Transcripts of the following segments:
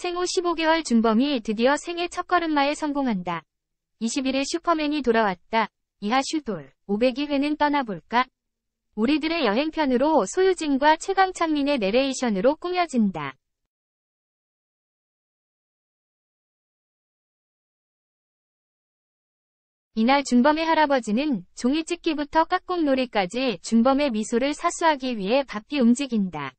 생후 15개월 준범이 드디어 생애 첫걸음마에 성공한다. 2 1일 슈퍼맨이 돌아왔다. 이하 슈돌 502회는 떠나볼까? 우리들의 여행편으로 소유진과 최강창민의 내레이션으로 꾸며진다. 이날 준범의 할아버지는 종이찍기부터 깍꿍놀이까지 준범의 미소를 사수하기 위해 바삐 움직인다.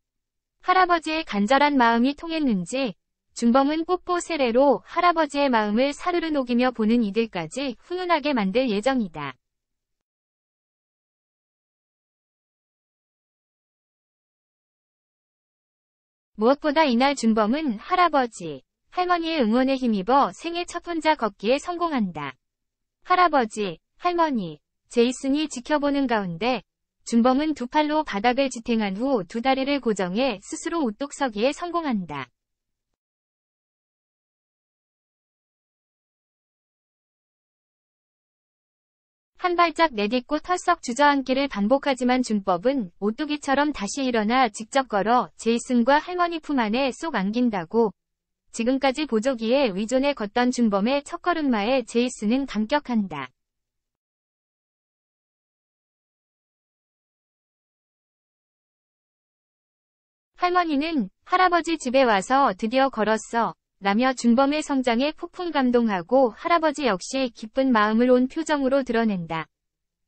할아버지의 간절한 마음이 통했는지 준범은 뽀뽀 세례로 할아버지의 마음을 사르르 녹이며 보는 이들까지 훈훈하게 만들 예정이다. 무엇보다 이날 준범은 할아버지, 할머니의 응원에 힘입어 생애 첫 혼자 걷기에 성공한다. 할아버지, 할머니, 제이슨이 지켜보는 가운데 준범은 두 팔로 바닥을 지탱한 후 두 다리를 고정해 스스로 우뚝 서기에 성공한다. 한 발짝 내딛고 털썩 주저앉기를 반복하지만 준법은 오뚜기처럼 다시 일어나 직접 걸어 제이슨과 할머니 품 안에 쏙 안긴다고. 지금까지 보조기에 의존해 걷던 준범의 첫걸음마에 제이슨은 감격한다. 할머니는 할아버지 집에 와서 드디어 걸었어. 라며 중범의 성장에 폭풍 감동하고 할아버지 역시 기쁜 마음을 온 표정으로 드러낸다.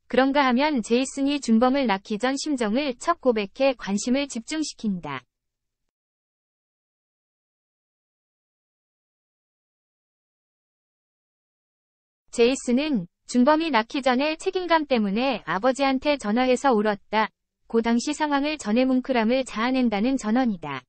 그런가 하면 제이슨이 중범을 낳기 전 심정을 첫 고백해 관심을 집중시킨다. 제이슨은 중범이 낳기 전에 책임감 때문에 아버지한테 전화해서 울었다. 고 그 당시 상황을 전해 뭉클함을 자아낸다는 전언이다.